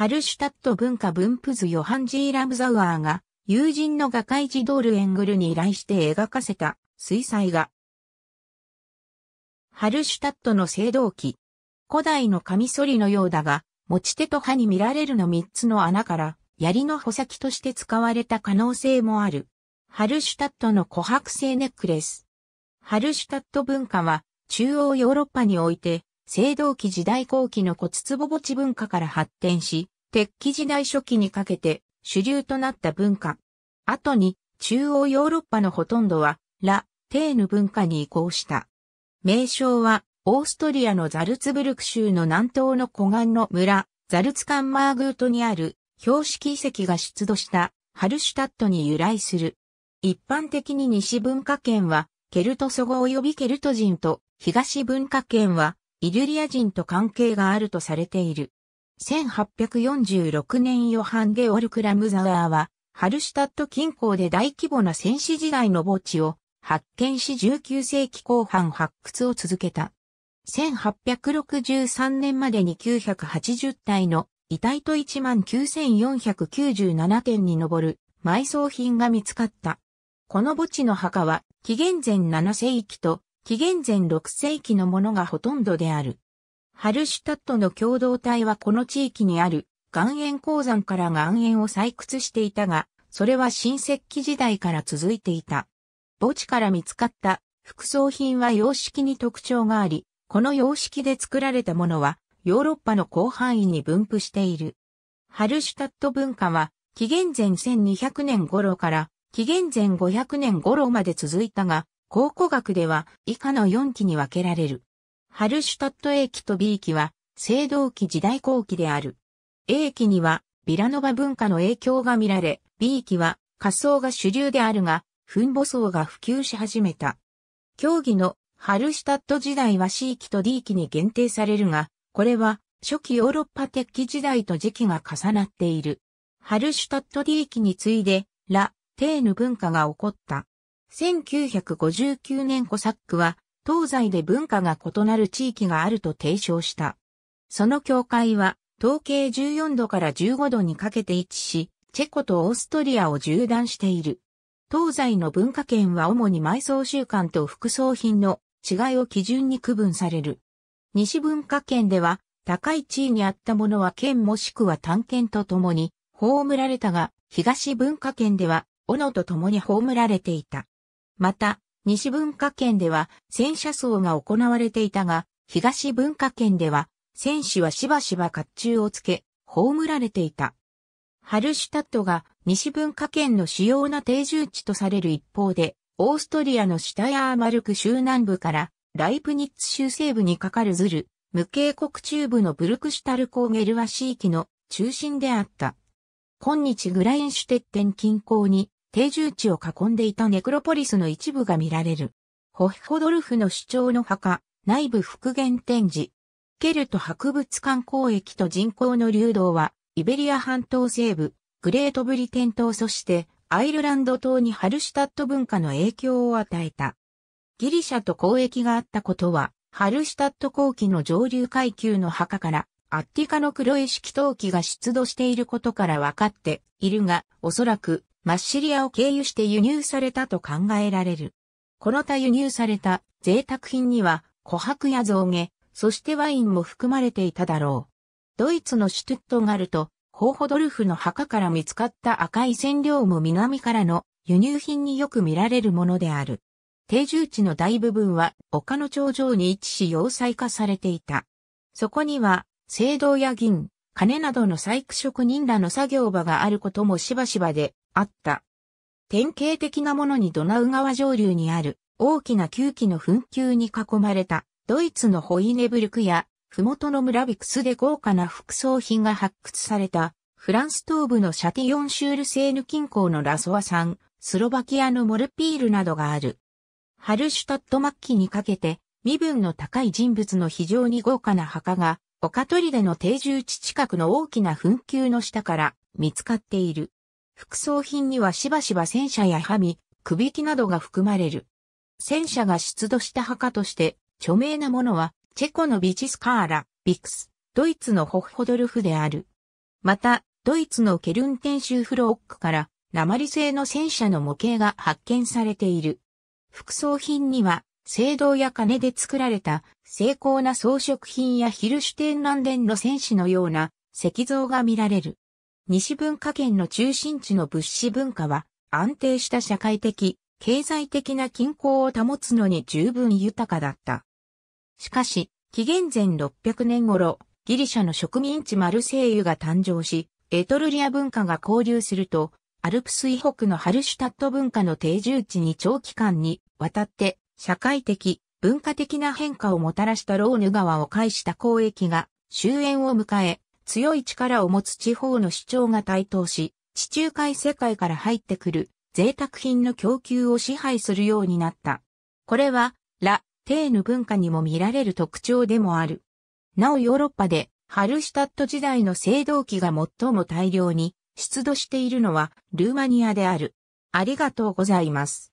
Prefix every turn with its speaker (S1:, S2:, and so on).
S1: ハルシュタット文化分布図ヨハン・ジー・ラムザウアーが友人の画界児ドール・エングルに依頼して描かせた水彩画。ハルシュタットの青銅器。古代のカミソリのようだが、持ち手と刃に見られるの3つの穴から槍の穂先として使われた可能性もある。ハルシュタットの琥珀製ネックレス。ハルシュタット文化は中央ヨーロッパにおいて青銅器時代後期の骨壺墓地文化から発展し、鉄器時代初期にかけて主流となった文化。後に中央ヨーロッパのほとんどはラ・テーヌ文化に移行した。名称はオーストリアのザルツブルク州の南東の湖岸の村、ザルツカンマーグートにある標識遺跡が出土したハルシュタットに由来する。一般的に西文化圏はケルト祖語及びケルト人と東文化圏はイルリア人と関係があるとされている。1846年ヨハン・ゲオルク・ラムザワーは、ハルシュタット近郊で大規模な戦士時代の墓地を発見し19世紀後半発掘を続けた。1863年までに980体の遺体と19,497点に上る埋葬品が見つかった。この墓地の墓は紀元前7世紀と紀元前6世紀のものがほとんどである。ハルシュタットの共同体はこの地域にある岩塩鉱山から岩塩を採掘していたが、それは新石器時代から続いていた。墓地から見つかった副葬品は様式に特徴があり、この様式で作られたものはヨーロッパの広範囲に分布している。ハルシュタット文化は紀元前1200年頃から紀元前500年頃まで続いたが、考古学では以下の4期に分けられる。ハルシュタット A 期と B 期は、青銅期時代後期である。A 期には、ビラノバ文化の影響が見られ、B 期は、仮想が主流であるが、墳墓層が普及し始めた。競技のハルシュタット時代は C 期と D 期に限定されるが、これは初期ヨーロッパ鉄器時代と時期が重なっている。ハルシュタット D 期に次いで、ラ・テーヌ文化が起こった。1959年コサックは東西で文化が異なる地域があると提唱した。その境界は、統計14度から15度にかけて位置し、チェコとオーストリアを縦断している。東西の文化圏は主に埋葬習慣と服装品の違いを基準に区分される。西文化圏では、高い地位にあったものは県もしくは探検とともに葬られたが、東文化圏では、斧とともに葬られていた。また、西文化圏では戦車層が行われていたが、東文化圏では戦士はしばしば甲冑をつけ、葬られていた。ハルシュタットが西文化圏の主要な定住地とされる一方で、オーストリアのシュタヤーマルク州南部からライプニッツ州西部にかかるズル、無形国中部のブルクシュタルコーゲルは地域の中心であった。今日グラインシュテッテン近郊に定住地を囲んでいたネクロポリスの一部が見られる。ホッホドルフの主張の墓、内部復元展示。ケルト博物館交易と人口の流動は、イベリア半島西部、グレートブリテン島そしてアイルランド島にハルシュタット文化の影響を与えた。ギリシャと交易があったことは、ハルシュタット後期の上流階級の墓からアッティカの黒い式陶器が出土していることから分かっているが、おそらくマッシリアを経由して輸入されたと考えられる。この他輸入された贅沢品には琥珀や象牙、そしてワインも含まれていただろう。ドイツのシュトゥットガルト、ホーホドルフの墓から見つかった赤い染料も南からの輸入品によく見られるものである。定住地の大部分は丘の頂上に位置し要塞化されていた。そこには、青銅や銀、金などの採掘職人らの作業場があることもしばしばであった。典型的なものにドナウ川上流にある大きな旧機の紛糾に囲まれたドイツのホイネブルクやふもとの村ビクスで豪華な副葬品が発掘されたフランス東部のシャティヨンシュールセーヌ近郊のラソワ山、スロバキアのモルピールなどがある。ハルシュタット末期にかけて身分の高い人物の非常に豪華な墓が、オカトリでの定住地近くの大きな紛糾の下から見つかっている。副葬品にはしばしば戦車やハくびきなどが含まれる。戦車が出土した墓として、著名なものは、チェコのビチスカーラ、ビクス、ドイツのホッホドルフである。また、ドイツのケルンテン州フロークから、鉛製の戦車の模型が発見されている。副葬品には、青銅や金で作られた精巧な装飾品やヒルシュテンランデンの戦士のような石像が見られる。西文化圏の中心地の物資文化は安定した社会的、経済的な均衡を保つのに十分豊かだった。しかし、紀元前600年頃、ギリシャの植民地マルセイユが誕生し、エトルリア文化が交流すると、アルプス以北のハルシュタット文化の定住地に長期間にわたって社会的、文化的な変化をもたらしたローヌ川を介した交易が終焉を迎え、強い力を持つ地方の主張が台頭し、地中海世界から入ってくる贅沢品の供給を支配するようになった。これは、ラ・テーヌ文化にも見られる特徴でもある。なおヨーロッパで、ハルシュタット時代の青銅器が最も大量に出土しているのはルーマニアである。ありがとうございます。